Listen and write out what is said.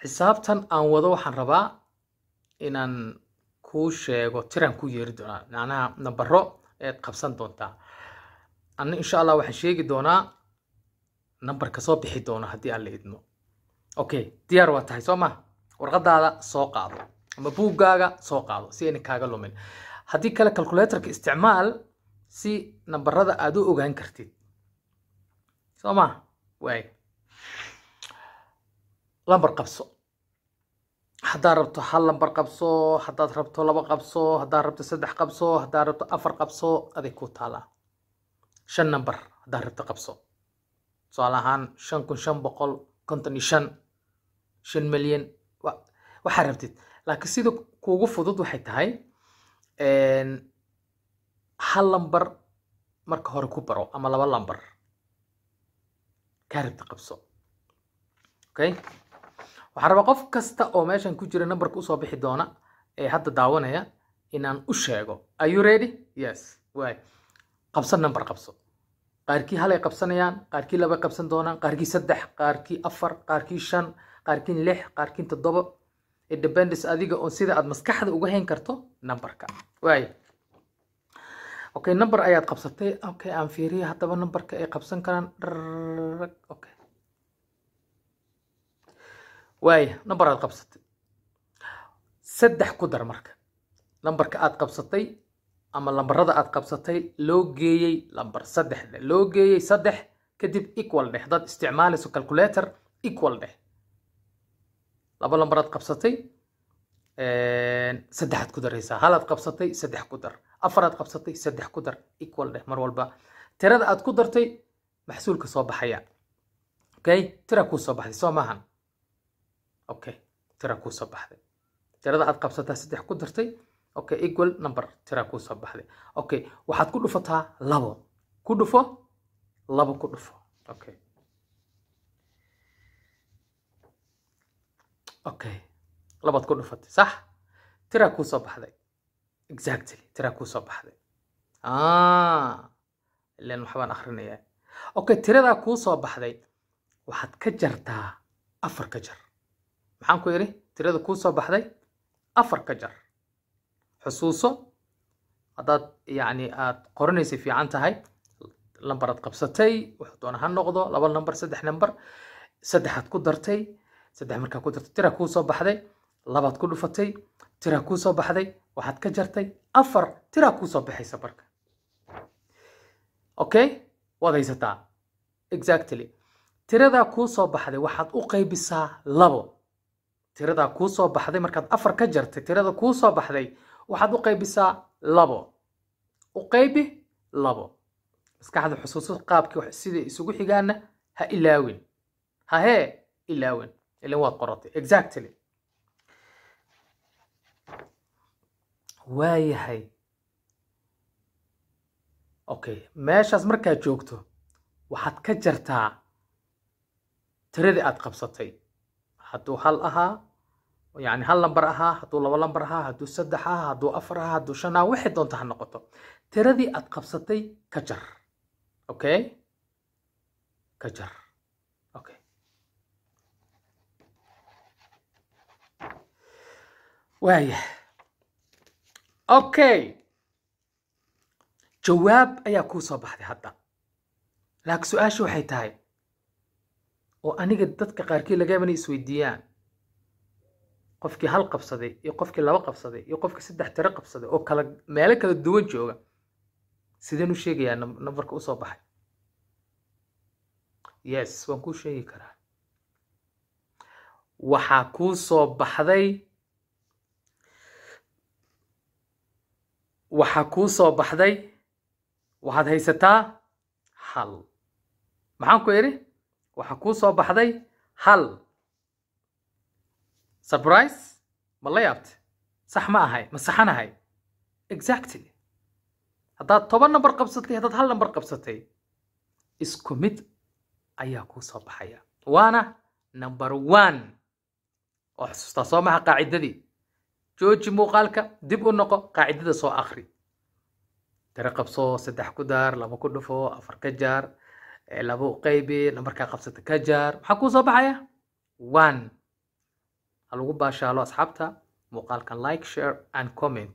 xisaabtan aan wado waxaan rabaa inaan kuu sheego tiraan ku yeeri doonaa macnaha nambaro eed qabsan doontaa anna insha allah waxaan sheegi doonaa nambarka soo bixi doono haddii aan la idmo okay diyaar waa tahay soo ma warqadaada soo qaado ama buuggaaga soo qaado si ayna kaaga lumin haddii kale calculatorka isticmaal si nambarada aad u ogaan kartid soo ma waay lambar qabso haddaad rabto hal lambar qabso haddaad rabto laba qabso haddaad rabto saddex qabso haddaad rabto afar qabso aday ku taalaa shan nambar haddaad rabto qabso tusaale ahaan shan kun shan boqol konton iyo shan shan milyan waxaa rabtid laakiin sida kuugu fudud waxay tahay hal lambar marka hore ku baro ama laba lambar kaa rabti qabso okay waxaan raba qof kasta oo meeshan ku jira numberka usoo bixi doona ee hadda daawanaya inaan u sheego are you ready yes waay qabsan number qabso qaarkii halay qabsanayaan qaarkii labay qabsan doonaan qaarkii saddex qaarkii afar qaarkii shan qaarkii lix qaarkii toddobo it adiga oo sida aad maskaxda uga hayn karto numberka waay okay number ayaad qabsatay okay aan fiiriyo haddaba numberka ay qabsan karaan waaya number aad qabsatay saddex ku dar marka lambarka aad qabsatay ama lambarada aad qabsatay loo geeyey lambar saddexda loo geeyey saddex kadib equal dheh dad isticmaalayso calculator equal dheh laba lambar aad qabsatay eh, saddexaad ku daraysaa halaad qabsatay saddex ku dar afaraad qabsatay saddex ku dar equal dheh mar walba tirada aad ku dartay maxsuulka soo baxaya okay tira kuu soo baxday soo maahan okay tira kuu soo baxday tirada aad qabsataa saddex ku dartay okay equal number tiraa kuusoo baxday okay waxaad ku dhufataa labo ku dhufo labo ku dhufo okay okay labaad ku dhufatay sax tiraa kuusoo baxday exactly tiraa soo baxday ah ilan waxbaan akhrinayaa okay tiradaa soo baxday waxaad ka jartaa afar ka jar maxaan ku yidhi tirada kuu soo baxday afar ka jar xusuuso haddaad yacni aad qoranaysa fiican tahay lambar aad qabsatay wuxuu doona ha noqdo laba lambar saddex lambar saddexaad ku dartay saddex markaa ku dartay tira kuu soo baxday labaad ku dhufatay tira kuu soo baxday waxaad ka jartay afar tiraa kuu soo baxaysa marka okay waad haysataa exactly tiradaa kuu soo baxday waxaad u qaybisaa labo tirada kuu soo baxday markaad afar ka jartay tirada kuu soo baxday waxaad u qaybisaa labo u qaybi labo maskaxda xusuusu qaabkii sida isugu xigaana ha ilaawin hahee ilaawin ilin waad qoratay exactly waayahay okay meeshaas markaad joogto waxaad ka jartaa tiradii aad qabsatay hadduu hal ahaa yani hal lamber ahaa hadduu laba lamber ahaa hadduu saddex ahaa hadduu afar ahaa hadduu shan ahaa waxay doonta ha noqoto tiradii aad qabsatay ka jar okay ka jar okay waaya okay jawaab ayaa kuu soo baxday hadda laak su-aasha waxay tahay oo aniga dadka qaarkii lagaabana isweydiiyaan qofkii hal qabsaday iyo qofkii laba qabsaday iyo qofkii saddex tiro qabsaday oo kala meelo kala duwan jooga sideen u sheegayaa nambarka usoo baxay yes waan kuu sheegi karaa waxaa kuu soo baxday waxaa kuu soo baxday waxaad haysataa hal maxaan ku idhi waxaa kuu soo baxday hal surprise ma la yaabtay sax ma ahay ma saxanahay exactly haddaad toban nambar qabsatay haddaad hal nambar qabsatay isku mid ayaa kuu soo baxaya waana number one oo xusuustaa soo maha qaacidadii jooji muuqaalka dib u noqo qaacidada soo akri dare qabso saddex ku daar laba ku dhufo afar ka jaar laba u qaybi markaa qabsata ka jaar maxaa kuu soo baxaya one ha lagu baashaalo asxaabta muuqaalkan like share and comment